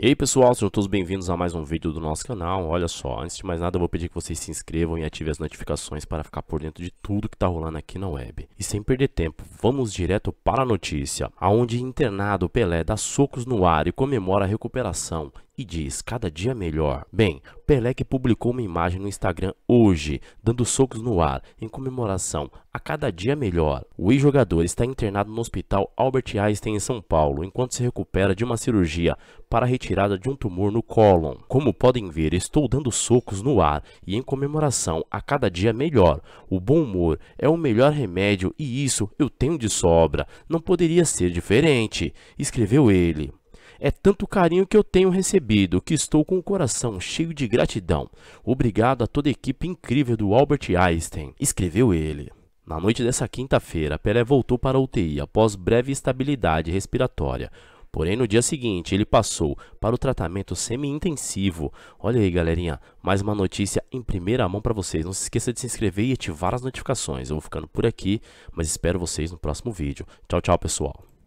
E aí pessoal, sejam todos bem-vindos a mais um vídeo do nosso canal. Olha só, antes de mais nada eu vou pedir que vocês se inscrevam e ativem as notificações para ficar por dentro de tudo que está rolando aqui na web. E sem perder tempo, vamos direto para a notícia, aonde internado Pelé dá socos no ar e comemora a recuperação e diz: Cada dia melhor. Bem, Pelé que publicou uma imagem no Instagram hoje, dando socos no ar, em comemoração a cada dia melhor. O ex-jogador está internado no hospital Albert Einstein em São Paulo, enquanto se recupera de uma cirurgia para a retirada de um tumor no cólon. Como podem ver, estou dando socos no ar e em comemoração a cada dia melhor. O bom humor é o melhor remédio e isso eu tenho de sobra. Não poderia ser diferente, escreveu ele. É tanto carinho que eu tenho recebido que estou com o coração cheio de gratidão. Obrigado a toda a equipe incrível do Albert Einstein, escreveu ele. Na noite dessa quinta-feira, Pelé voltou para a UTI após breve estabilidade respiratória. Porém, no dia seguinte, ele passou para o tratamento semi-intensivo. Olha aí, galerinha, mais uma notícia em primeira mão para vocês. Não se esqueça de se inscrever e ativar as notificações. Eu vou ficando por aqui, mas espero vocês no próximo vídeo. Tchau, tchau, pessoal.